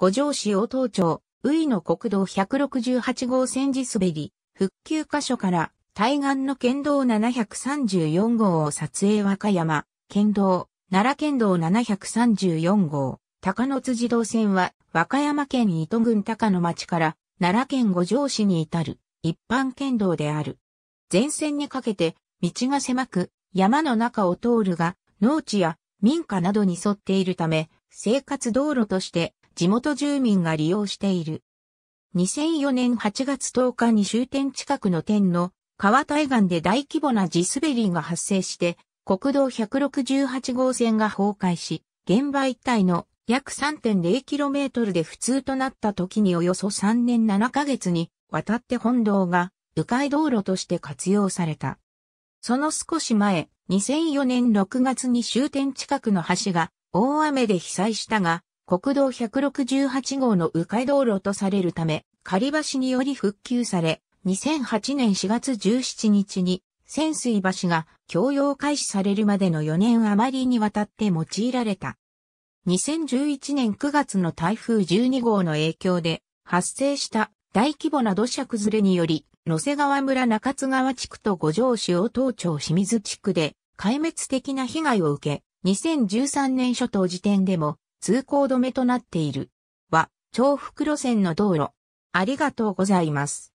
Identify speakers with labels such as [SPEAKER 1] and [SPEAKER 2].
[SPEAKER 1] 五条市大東町、宇井の国道168号線地滑り、復旧箇所から対岸の県道734号を撮影和歌山、県道、奈良県道734号、高野辻道線は和歌山県糸郡高野町から奈良県五条市に至る一般県道である。前線にかけて道が狭く山の中を通るが農地や民家などに沿っているため生活道路として地元住民が利用している。2004年8月10日に終点近くの天の川対岸で大規模な地滑りが発生して、国道168号線が崩壊し、現場一帯の約 3.0km で不通となった時におよそ3年7ヶ月に渡って本堂が迂回道路として活用された。その少し前、2004年6月に終点近くの橋が大雨で被災したが、国道168号の迂回道路とされるため、仮橋により復旧され、2008年4月17日に、潜水橋が供用開始されるまでの4年余りにわたって用いられた。2011年9月の台風12号の影響で発生した大規模な土砂崩れにより、野瀬川村中津川地区と五条市大東町清水地区で壊滅的な被害を受け、2013年初頭時点でも通行止めとなっている。は、重複路線の道路。ありがとうございます。